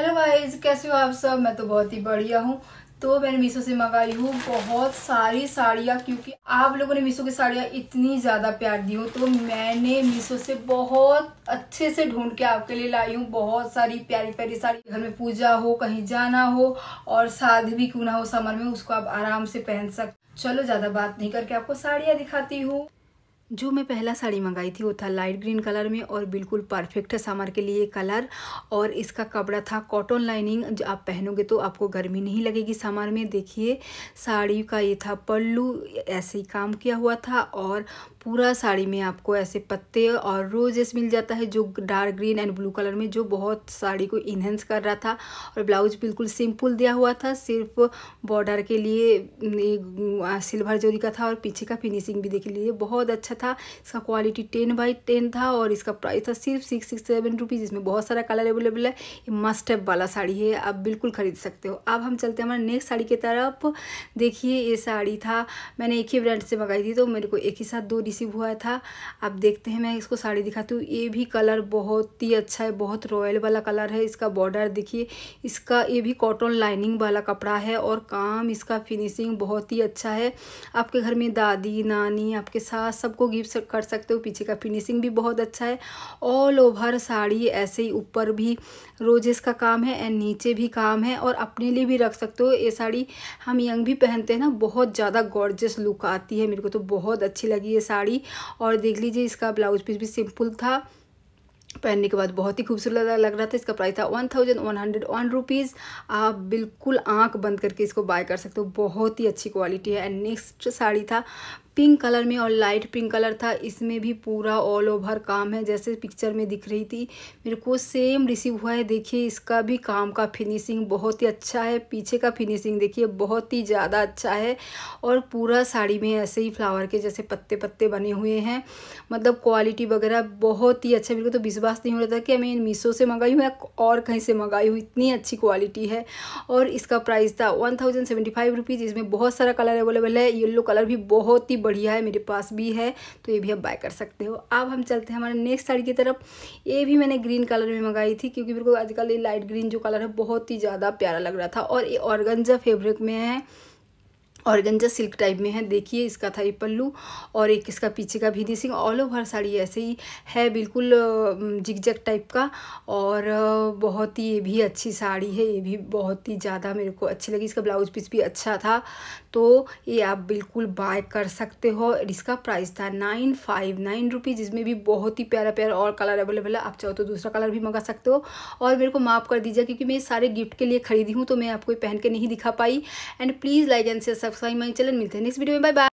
hello guys कैसे हो आप सब मैं तो बहुत ही बढ़िया हूँ तो मैंने मीशो से मंगाई हूँ बहुत सारी साड़ियाँ क्योंकि आप लोगों ने मीशो की साड़ियाँ इतनी ज़्यादा प्यार दी हो तो मैंने मीशो से बहुत अच्छे से ढूंढ के आपके लिए लाई हूँ बहुत सारी प्यारी प्यारी साड़ी घर में पूजा हो कहीं जाना हो और साध भी क्यों ना हो समर में उसको आप आराम से पहन सकते चलो ज़्यादा बात नहीं करके आपको साड़ियाँ दिखाती हूँ जो मैं पहला साड़ी मंगाई थी वो था लाइट ग्रीन कलर में और बिल्कुल परफेक्ट है समर के लिए कलर और इसका कपड़ा था कॉटन लाइनिंग जो आप पहनोगे तो आपको गर्मी नहीं लगेगी समर में देखिए साड़ी का ये था पल्लू ऐसे ही काम किया हुआ था और पूरा साड़ी में आपको ऐसे पत्ते और रोजेस मिल जाता है जो dark green and blue colour में जो बहुत साड़ी को इन्हेंस कर रहा था और ब्लाउज बिल्कुल सिंपल दिया हुआ था सिर्फ बॉर्डर के लिए सिल्वर जोरी का था और पीछे का फिनिशिंग भी देख लीजिए बहुत अच्छा था इसका क्वालिटी टेन बाई टेन था और इसका प्राइस था सिर्फ सिक्स सिक्स सेवन रुपीज़ इसमें बहुत सारा कलर अवेलेबल है ये मस्ट हैप वाला साड़ी है आप बिल्कुल ख़रीद सकते हो अब हम चलते हैं हमारे नेक्स्ट साड़ी की तरफ देखिए ये साड़ी था मैंने एक ही ब्रांड से मंगाई थी तो मेरे को एक ही साथ दो रिसीव हुआ था आप देखते हैं मैं इसको साड़ी दिखाती हूँ ये भी कलर बहुत ही अच्छा है बहुत रॉयल वाला कलर है इसका बॉर्डर देखिए इसका ये भी कॉटन लाइनिंग वाला कपड़ा है और काम इसका फिनिशिंग बहुत ही अच्छा है आपके घर में दादी नानी आपके साथ सबको गिफ्ट कर सकते हो पीछे का फिनिशिंग भी बहुत अच्छा है ऑल ओवर साड़ी ऐसे ही ऊपर भी रोजेस का काम है एंड नीचे भी काम है और अपने लिए भी रख सकते हो ये साड़ी हम यंग भी पहनते हैं ना बहुत ज़्यादा गॉर्जस लुक आती है मेरे को तो बहुत अच्छी लगी ये साड़ी साड़ी और देख लीजिए इसका ब्लाउज पीस भी सिंपल था पहनने के बाद बहुत ही खूबसूरत लग रहा था इसका प्राइस था one thousand one hundred one rupees आप बिल्कुल आंख बंद करके इसको बाय कर सकते हो बहुत ही अच्छी क्वालिटी है एंड नेक्स्ट साड़ी था पिंक कलर में और लाइट पिंक कलर था इसमें भी पूरा ऑल ओवर काम है जैसे पिक्चर में दिख रही थी मेरे को सेम रिसीव हुआ है देखिए इसका भी काम का फिनिशिंग बहुत ही अच्छा है पीछे का फिनिशिंग देखिए बहुत ही ज़्यादा अच्छा है और पूरा साड़ी में ऐसे ही फ्लावर के जैसे पत्ते पत्ते बने हुए हैं मतलब क्वालिटी वगैरह बहुत ही अच्छा मेरे को तो विश्वास नहीं हो रहा था कि मैं मीशो से मंगाई हूँ या और कहीं से मंगाई हूँ इतनी अच्छी क्वालिटी है और इसका प्राइस था वन थाउजेंड इसमें बहुत सारा कलर अवेलेबल है येल्लो कलर भी बहुत ही बढ़िया है मेरे पास भी है तो ये भी आप बाय कर सकते हो अब हम चलते हैं हमारे नेक्स्ट साड़ी की तरफ ये भी मैंने ग्रीन कलर में मंगाई थी क्योंकि मेरे को आजकल ये लाइट ग्रीन जो कलर है बहुत ही ज़्यादा प्यारा लग रहा था और ये ऑर्गनजा फेब्रिक में है गंजा सिल्क टाइप में है देखिए इसका था ये पल्लू और एक इसका पीछे का भी दिसिंग ऑल ओवर साड़ी ऐसे ही है बिल्कुल जिगजग टाइप का और बहुत ही ये भी अच्छी साड़ी है ये भी बहुत ही ज़्यादा मेरे को अच्छी लगी इसका ब्लाउज पीस भी अच्छा था तो ये आप बिल्कुल बाय कर सकते हो इसका प्राइस था नाइन फाइव नाइन रुपीज़ जिसमें भी बहुत ही प्यारा प्यारा और कलर अवेलेबल है आप चाहो तो दूसरा कलर भी मंगा सकते हो और मेरे को माफ़ कर दीजिए क्योंकि मैं सारे गिफ्ट के लिए खरीदी हूँ तो मैं आपको पहन के नहीं दिखा पाई एंड प्लीज़ लाइक एंड से सब्सक्राइब माई चैनल मिलते हैं नेक्स्ट वीडियो में बाय बाय